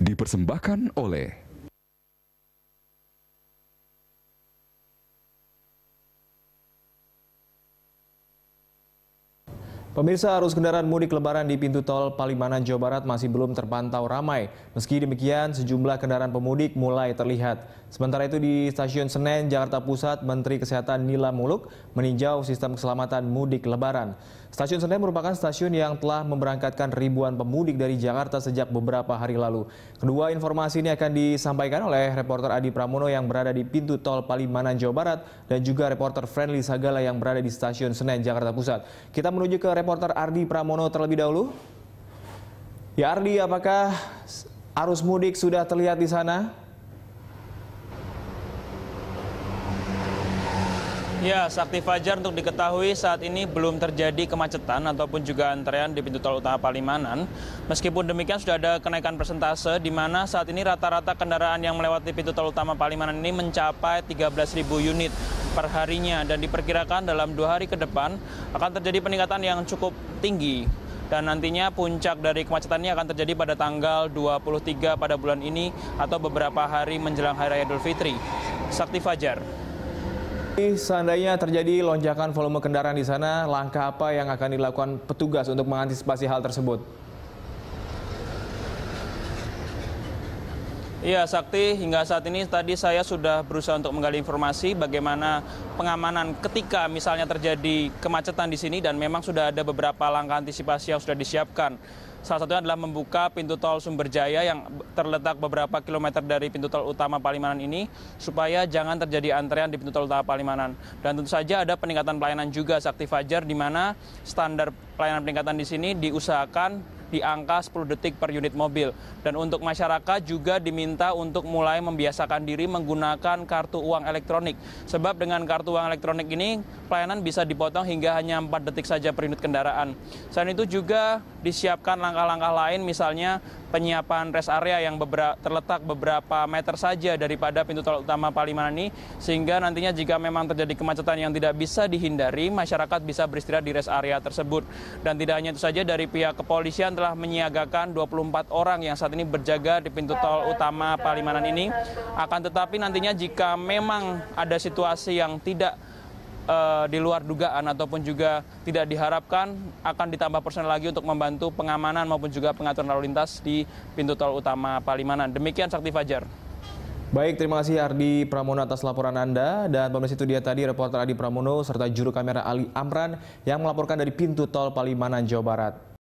Dipersembahkan oleh Pemirsa arus kendaraan mudik lebaran di pintu tol Palimanan Jawa Barat masih belum terpantau ramai. Meski demikian, sejumlah kendaraan pemudik mulai terlihat. Sementara itu di Stasiun Senen, Jakarta Pusat, Menteri Kesehatan Nila Muluk meninjau sistem keselamatan mudik lebaran. Stasiun Senen merupakan stasiun yang telah memberangkatkan ribuan pemudik dari Jakarta sejak beberapa hari lalu. Kedua informasi ini akan disampaikan oleh reporter Adi Pramono yang berada di pintu tol Palimanan Jawa Barat dan juga reporter Friendly Sagala yang berada di Stasiun Senen, Jakarta Pusat. Kita menuju ke reporter Ardi Pramono terlebih dahulu. Ya Ardi, apakah arus mudik sudah terlihat di sana? Ya, Sakti Fajar untuk diketahui saat ini belum terjadi kemacetan ataupun juga antrean di pintu tol utama Palimanan. Meskipun demikian sudah ada kenaikan persentase di mana saat ini rata-rata kendaraan yang melewati pintu tol utama Palimanan ini mencapai 13.000 unit perharinya dan diperkirakan dalam dua hari ke depan akan terjadi peningkatan yang cukup tinggi dan nantinya puncak dari kemacetan ini akan terjadi pada tanggal 23 pada bulan ini atau beberapa hari menjelang Hari Raya Idul Fitri. Sakti Fajar. Seandainya terjadi lonjakan volume kendaraan di sana, langkah apa yang akan dilakukan petugas untuk mengantisipasi hal tersebut? Iya, Sakti, hingga saat ini tadi saya sudah berusaha untuk menggali informasi bagaimana pengamanan ketika misalnya terjadi kemacetan di sini dan memang sudah ada beberapa langkah antisipasi yang sudah disiapkan. Salah satunya adalah membuka pintu tol Sumberjaya yang terletak beberapa kilometer dari pintu tol utama Palimanan ini supaya jangan terjadi antrean di pintu tol utama Palimanan. Dan tentu saja ada peningkatan pelayanan juga Sakti Fajar di mana standar pelayanan peningkatan di sini diusahakan di angka 10 detik per unit mobil. Dan untuk masyarakat juga diminta untuk mulai membiasakan diri menggunakan kartu uang elektronik. Sebab dengan kartu uang elektronik ini pelayanan bisa dipotong hingga hanya 4 detik saja per unit kendaraan. Selain itu juga disiapkan langkah-langkah lain misalnya penyiapan rest area yang beberapa, terletak beberapa meter saja daripada pintu tol utama Palimanan ini sehingga nantinya jika memang terjadi kemacetan yang tidak bisa dihindari masyarakat bisa beristirahat di rest area tersebut. Dan tidak hanya itu saja dari pihak kepolisian telah menyiagakan 24 orang yang saat ini berjaga di pintu tol utama Palimanan ini. Akan tetapi nantinya jika memang ada situasi yang tidak uh, di luar dugaan ataupun juga tidak diharapkan akan ditambah personel lagi untuk membantu pengamanan maupun juga pengaturan lalu lintas di pintu tol utama Palimanan. Demikian Sakti Fajar. Baik, terima kasih Ardi Pramono atas laporan Anda. Dan pemirsa itu dia tadi reporter Ardi Pramono serta juru kamera Ali Amran yang melaporkan dari pintu tol Palimanan, Jawa Barat.